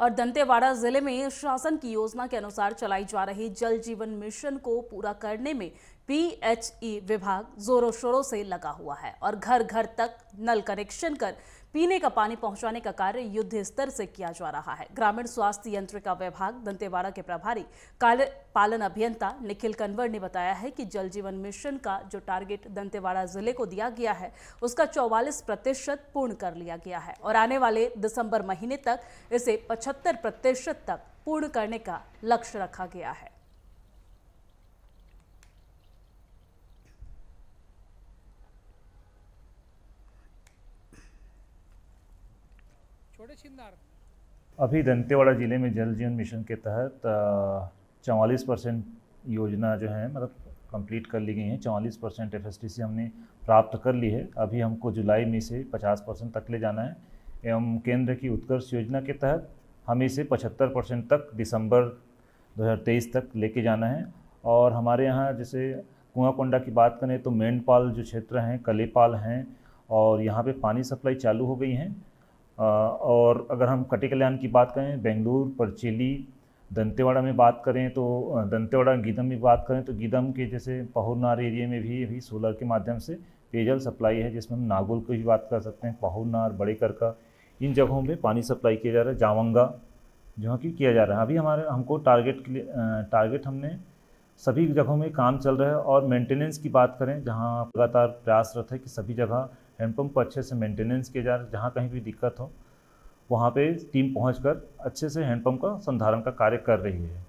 और दंतेवाड़ा जिले में शासन की योजना के अनुसार चलाई जा रही जल जीवन मिशन को पूरा करने में पीएचई विभाग जोरों शोरों से लगा हुआ है और घर घर तक नल कनेक्शन कर पीने का पानी पहुंचाने का कार्य युद्ध स्तर से किया जा रहा है ग्रामीण स्वास्थ्य यंत्र का विभाग दंतेवाड़ा के प्रभारी काल पालन अभियंता निखिल कन्वर ने बताया है कि जल जीवन मिशन का जो टारगेट दंतेवाड़ा जिले को दिया गया है उसका चौवालीस प्रतिशत पूर्ण कर लिया गया है और आने वाले दिसंबर महीने तक इसे पचहत्तर प्रतिशत तक पूर्ण करने का लक्ष्य रखा गया है छोटे छिंदार अभी दंतेवाड़ा ज़िले में जल जीवन मिशन के तहत चवालीस परसेंट योजना जो है मतलब कंप्लीट कर ली गई है चवालीस परसेंट एफ हमने प्राप्त कर ली है अभी हमको जुलाई में से पचास परसेंट तक ले जाना है एवं केंद्र की उत्कर्ष योजना के तहत हमें इसे पचहत्तर परसेंट तक दिसंबर 2023 तक लेके जाना है और हमारे यहाँ जैसे कुआकोंडा की बात करें तो मेंढपाल जो क्षेत्र हैं कलेपाल हैं और यहाँ पे पानी सप्लाई चालू हो गई हैं और अगर हम कटे कल्याण की बात करें बेंगलुरु परचेली दंतेवाड़ा में बात करें तो दंतेवाड़ा गीदम में बात करें तो गीदम के जैसे पहुनार एरिया में भी अभी सोलर के माध्यम से पेयजल सप्लाई है जिसमें हम नागुल की भी बात कर सकते हैं पहुनार बड़े करका इन जगहों में पानी सप्लाई किया जा रहा है जावंगा जहाँ की किया जा रहा है अभी हमारे हमको टारगेट के लिए टारगेट हमने सभी जगहों में काम चल रहा है और मेंटेनेंस की बात करें जहाँ लगातार प्रयासरत है कि सभी जगह हैंडपम्प को अच्छे से मेंटेनेंस किया जा रहा जहाँ कहीं भी दिक्कत हो वहाँ पे टीम पहुँच अच्छे से हैंडपम्प का संधारण का कार्य कर रही है